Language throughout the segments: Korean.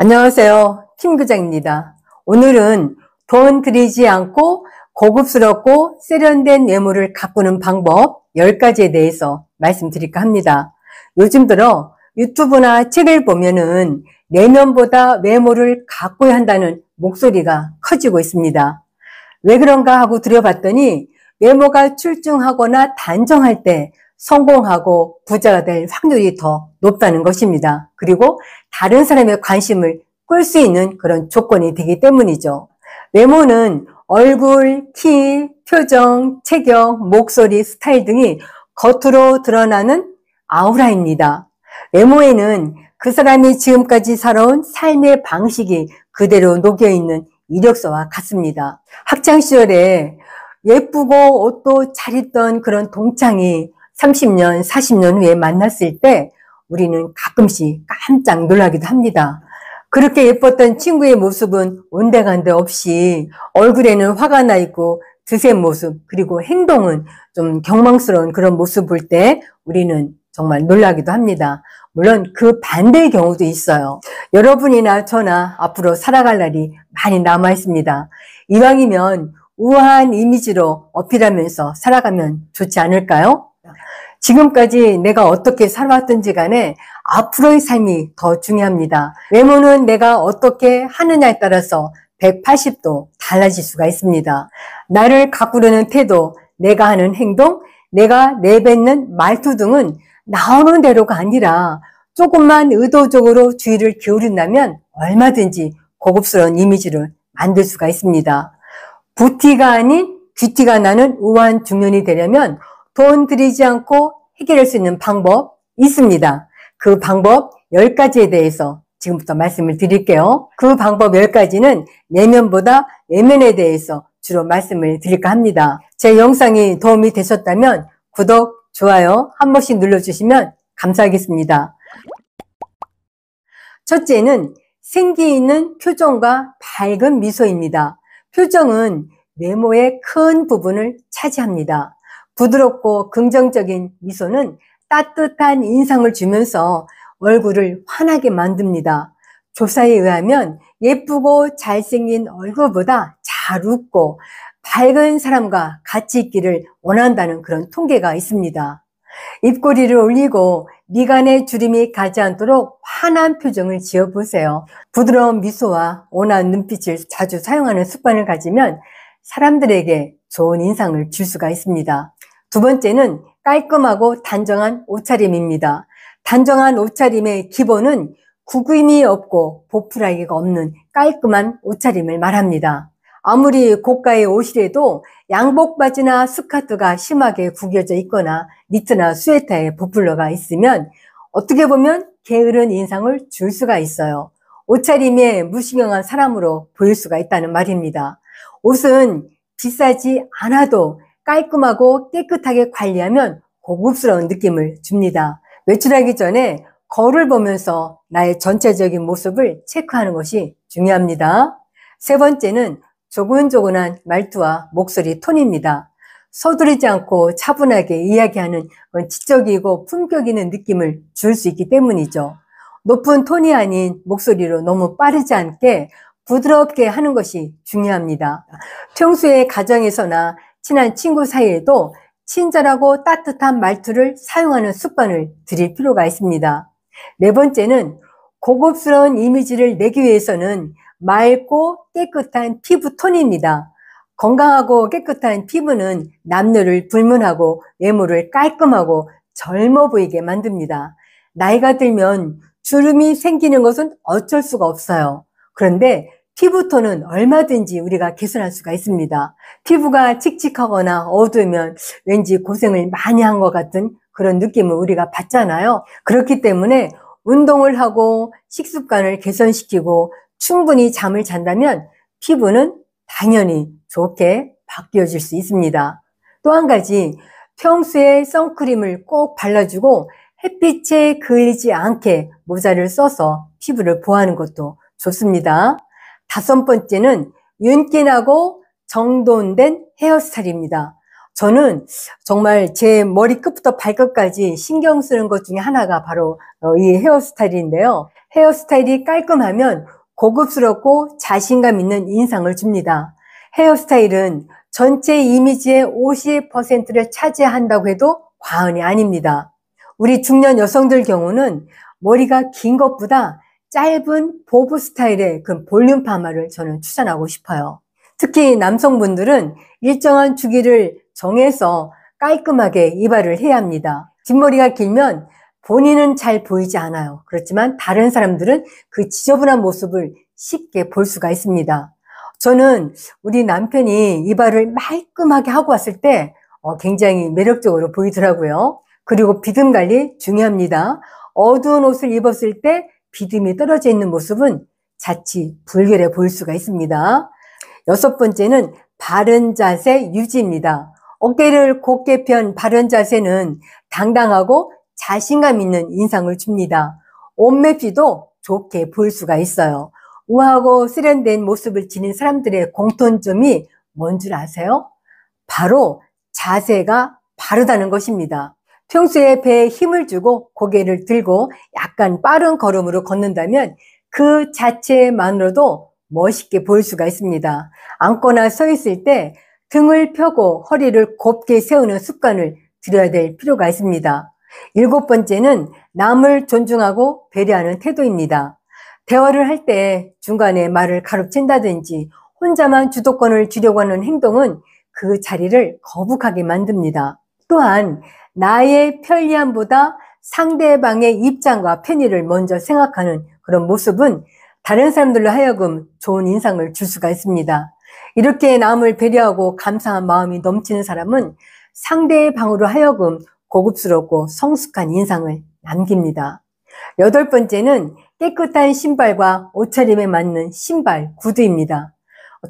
안녕하세요. 팀그장입니다. 오늘은 돈 들이지 않고 고급스럽고 세련된 외모를 가꾸는 방법 10가지에 대해서 말씀드릴까 합니다. 요즘 들어 유튜브나 책을 보면은 내면보다 외모를 가꾸어야 한다는 목소리가 커지고 있습니다. 왜 그런가 하고 들여봤더니 외모가 출중하거나 단정할 때 성공하고 부자가 될 확률이 더 높다는 것입니다. 그리고 다른 사람의 관심을 끌 수 있는 그런 조건이 되기 때문이죠. 외모는 얼굴, 키, 표정, 체격, 목소리, 스타일 등이 겉으로 드러나는 아우라입니다. 외모에는 그 사람이 지금까지 살아온 삶의 방식이 그대로 녹여있는 이력서와 같습니다. 학창시절에 예쁘고 옷도 잘 입던 그런 동창이 30년, 40년 후에 만났을 때 우리는 가끔씩 깜짝 놀라기도 합니다. 그렇게 예뻤던 친구의 모습은 온데간데 없이 얼굴에는 화가 나 있고 드세 모습 그리고 행동은 좀 경망스러운 그런 모습 볼 때 우리는 정말 놀라기도 합니다. 물론 그 반대의 경우도 있어요. 여러분이나 저나 앞으로 살아갈 날이 많이 남아 있습니다. 이왕이면 우아한 이미지로 어필하면서 살아가면 좋지 않을까요? 지금까지 내가 어떻게 살아왔든지 간에 앞으로의 삶이 더 중요합니다. 외모는 내가 어떻게 하느냐에 따라서 180도 달라질 수가 있습니다. 나를 가꾸려는 태도, 내가 하는 행동, 내가 내뱉는 말투 등은 나오는 대로가 아니라 조금만 의도적으로 주의를 기울인다면 얼마든지 고급스러운 이미지를 만들 수가 있습니다. 부티가 아닌 귀티가 나는 우아한 중년이 되려면 돈 들이지 않고 해결할 수 있는 방법 있습니다. 그 방법 10가지에 대해서 지금부터 말씀을 드릴게요. 그 방법 10가지는 내면보다 외면에 대해서 주로 말씀을 드릴까 합니다. 제 영상이 도움이 되셨다면 구독, 좋아요 한 번씩 눌러주시면 감사하겠습니다. 첫째는 생기 있는 표정과 밝은 미소입니다. 표정은 외모의 큰 부분을 차지합니다. 부드럽고 긍정적인 미소는 따뜻한 인상을 주면서 얼굴을 환하게 만듭니다. 조사에 의하면 예쁘고 잘생긴 얼굴보다 잘 웃고 밝은 사람과 같이 있기를 원한다는 그런 통계가 있습니다. 입꼬리를 올리고 미간의 주름이 가지 않도록 환한 표정을 지어보세요. 부드러운 미소와 온화한 눈빛을 자주 사용하는 습관을 가지면 사람들에게 좋은 인상을 줄 수가 있습니다. 두 번째는 깔끔하고 단정한 옷차림입니다. 단정한 옷차림의 기본은 구김이 없고 보풀하기가 없는 깔끔한 옷차림을 말합니다. 아무리 고가의 옷이라도 양복 바지나 스카트가 심하게 구겨져 있거나 니트나 스웨터에 보풀러가 있으면 어떻게 보면 게으른 인상을 줄 수가 있어요. 옷차림에 무신경한 사람으로 보일 수가 있다는 말입니다. 옷은 비싸지 않아도 깔끔하고 깨끗하게 관리하면 고급스러운 느낌을 줍니다. 외출하기 전에 거울을 보면서 나의 전체적인 모습을 체크하는 것이 중요합니다. 세 번째는 조근조근한 말투와 목소리 톤입니다. 서두르지 않고 차분하게 이야기하는 지적이고 품격 있는 느낌을 줄 수 있기 때문이죠. 높은 톤이 아닌 목소리로 너무 빠르지 않게 부드럽게 하는 것이 중요합니다. 평소에 가정에서나 친한 친구 사이에도 친절하고 따뜻한 말투를 사용하는 습관을 들일 필요가 있습니다. 네 번째는 고급스러운 이미지를 내기 위해서는 맑고 깨끗한 피부 톤입니다. 건강하고 깨끗한 피부는 남녀를 불문하고 외모를 깔끔하고 젊어 보이게 만듭니다. 나이가 들면 주름이 생기는 것은 어쩔 수가 없어요. 그런데 피부톤은 얼마든지 우리가 개선할 수가 있습니다. 피부가 칙칙하거나 어두우면 왠지 고생을 많이 한 것 같은 그런 느낌을 우리가 받잖아요. 그렇기 때문에 운동을 하고 식습관을 개선시키고 충분히 잠을 잔다면 피부는 당연히 좋게 바뀌어질 수 있습니다. 또 한 가지 평소에 선크림을 꼭 발라주고 햇빛에 그을리지 않게 모자를 써서 피부를 보호하는 것도 좋습니다. 다섯 번째는 윤기나고 정돈된 헤어스타일입니다. 저는 정말 제 머리끝부터 발끝까지 신경 쓰는 것 중에 하나가 바로 어, 이 헤어스타일인데요. 헤어스타일이 깔끔하면 고급스럽고 자신감 있는 인상을 줍니다. 헤어스타일은 전체 이미지의 50%를 차지한다고 해도 과언이 아닙니다. 우리 중년 여성들 경우는 머리가 긴 것보다 짧은 보브 스타일의 그 볼륨 파마를 저는 추천하고 싶어요. 특히 남성분들은 일정한 주기를 정해서 깔끔하게 이발을 해야 합니다. 뒷머리가 길면 본인은 잘 보이지 않아요. 그렇지만 다른 사람들은 그 지저분한 모습을 쉽게 볼 수가 있습니다. 저는 우리 남편이 이발을 말끔하게 하고 왔을 때 어, 굉장히 매력적으로 보이더라고요. 그리고 비듬 관리 중요합니다. 어두운 옷을 입었을 때 비듬이 떨어져 있는 모습은 자칫 불결해 보일 수가 있습니다. 여섯 번째는 바른 자세 유지입니다. 어깨를 곧게 편 바른 자세는 당당하고 자신감 있는 인상을 줍니다. 옷맵이도 좋게 보일 수가 있어요. 우아하고 세련된 모습을 지닌 사람들의 공통점이 뭔 줄 아세요? 바로 자세가 바르다는 것입니다. 평소에 배에 힘을 주고 고개를 들고 약간 빠른 걸음으로 걷는다면 그 자체만으로도 멋있게 보일 수가 있습니다. 앉거나 서 있을 때 등을 펴고 허리를 곱게 세우는 습관을 들여야 될 필요가 있습니다. 일곱 번째는 남을 존중하고 배려하는 태도입니다. 대화를 할 때 중간에 말을 가로챈다든지 혼자만 주도권을 주려고 하는 행동은 그 자리를 거북하게 만듭니다. 또한 나의 편리함보다 상대방의 입장과 편의를 먼저 생각하는 그런 모습은 다른 사람들로 하여금 좋은 인상을 줄 수가 있습니다. 이렇게 남을 배려하고 감사한 마음이 넘치는 사람은 상대방으로 하여금 고급스럽고 성숙한 인상을 남깁니다. 여덟 번째는 깨끗한 신발과 옷차림에 맞는 신발, 구두입니다.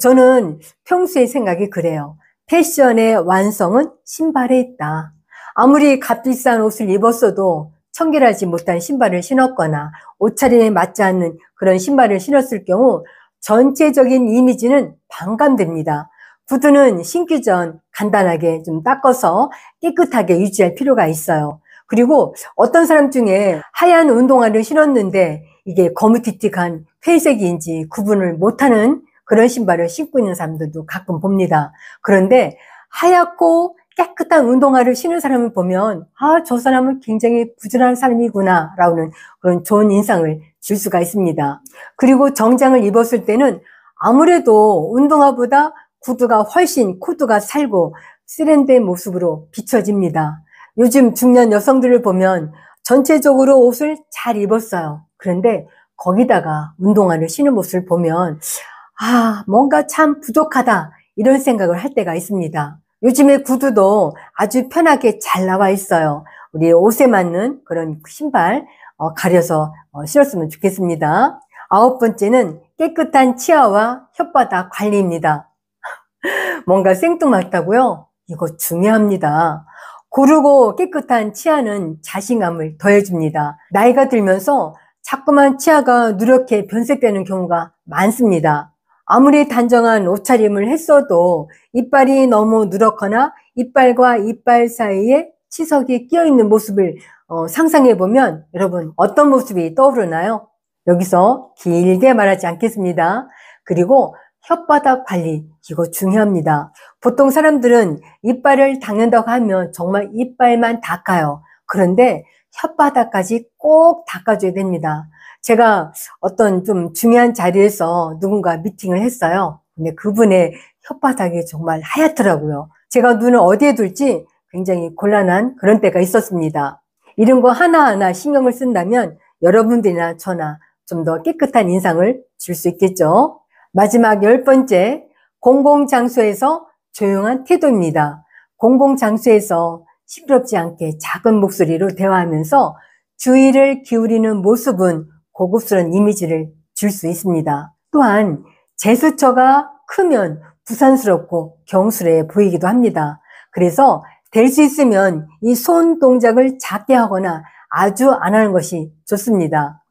저는 평소의 생각이 그래요. 패션의 완성은 신발에 있다. 아무리 값비싼 옷을 입었어도 청결하지 못한 신발을 신었거나 옷차림에 맞지 않는 그런 신발을 신었을 경우 전체적인 이미지는 반감됩니다. 구두는 신기 전 간단하게 좀 닦아서 깨끗하게 유지할 필요가 있어요. 그리고 어떤 사람 중에 하얀 운동화를 신었는데 이게 거무튀튀한 회색인지 구분을 못하는 그런 신발을 신고 있는 사람들도 가끔 봅니다. 그런데 하얗고 깨끗한 운동화를 신은 사람을 보면 아, 저 사람은 굉장히 부지런한 사람이구나 라는 그런 좋은 인상을 줄 수가 있습니다. 그리고 정장을 입었을 때는 아무래도 운동화보다 구두가 훨씬 코드가 살고 세련된 모습으로 비춰집니다. 요즘 중년 여성들을 보면 전체적으로 옷을 잘 입었어요. 그런데 거기다가 운동화를 신은 모습을 보면 아, 뭔가 참 부족하다 이런 생각을 할 때가 있습니다. 요즘에 구두도 아주 편하게 잘 나와 있어요. 우리 옷에 맞는 그런 신발 어, 가려서 어, 신었으면 좋겠습니다. 아홉 번째는 깨끗한 치아와 혓바닥 관리입니다. 뭔가 생뚱맞다고요? 이거 중요합니다. 고르고 깨끗한 치아는 자신감을 더해줍니다. 나이가 들면서 자꾸만 치아가 누렇게 변색되는 경우가 많습니다. 아무리 단정한 옷차림을 했어도 이빨이 너무 누렇거나 이빨과 이빨 사이에 치석이 끼어 있는 모습을 어, 상상해 보면 여러분 어떤 모습이 떠오르나요? 여기서 길게 말하지 않겠습니다. 그리고 혓바닥 관리 이거 중요합니다. 보통 사람들은 이빨을 당는다고 하면 정말 이빨만 닦아요. 그런데 혓바닥까지 꼭 닦아줘야 됩니다. 제가 어떤 좀 중요한 자리에서 누군가 미팅을 했어요. 근데 그분의 혓바닥이 정말 하얗더라고요. 제가 눈을 어디에 둘지 굉장히 곤란한 그런 때가 있었습니다. 이런 거 하나하나 신경을 쓴다면 여러분들이나 저나 좀 더 깨끗한 인상을 줄 수 있겠죠. 마지막 열 번째, 공공장소에서 조용한 태도입니다. 공공장소에서 시끄럽지 않게 작은 목소리로 대화하면서 주의를 기울이는 모습은 고급스러운 이미지를 줄 수 있습니다. 또한 제스처가 크면 부산스럽고 경솔해 보이기도 합니다. 그래서 될 수 있으면 이 손 동작을 작게 하거나 아주 안 하는 것이 좋습니다.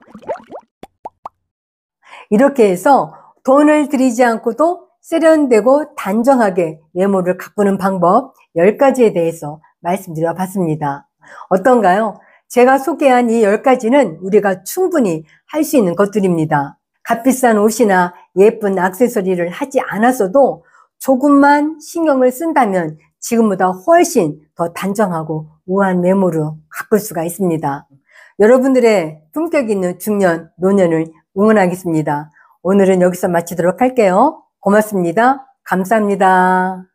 이렇게 해서 돈을 들이지 않고도 세련되고 단정하게 외모를 가꾸는 방법 10가지에 대해서 말씀드려 봤습니다. 어떤가요? 제가 소개한 이 10가지는 우리가 충분히 할 수 있는 것들입니다. 값비싼 옷이나 예쁜 악세서리를 하지 않았어도 조금만 신경을 쓴다면 지금보다 훨씬 더 단정하고 우아한 외모로 가꿀 수가 있습니다. 여러분들의 품격 있는 중년, 노년을 응원하겠습니다. 오늘은 여기서 마치도록 할게요. 고맙습니다. 감사합니다.